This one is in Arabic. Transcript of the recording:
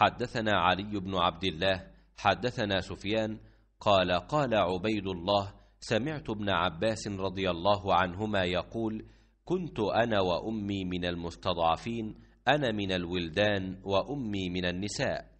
حدثنا علي بن عبد الله حدثنا سفيان قال قال عبيد الله سمعت ابن عباس رضي الله عنهما يقول كنت انا وامي من المستضعفين انا من الولدان وامي من النساء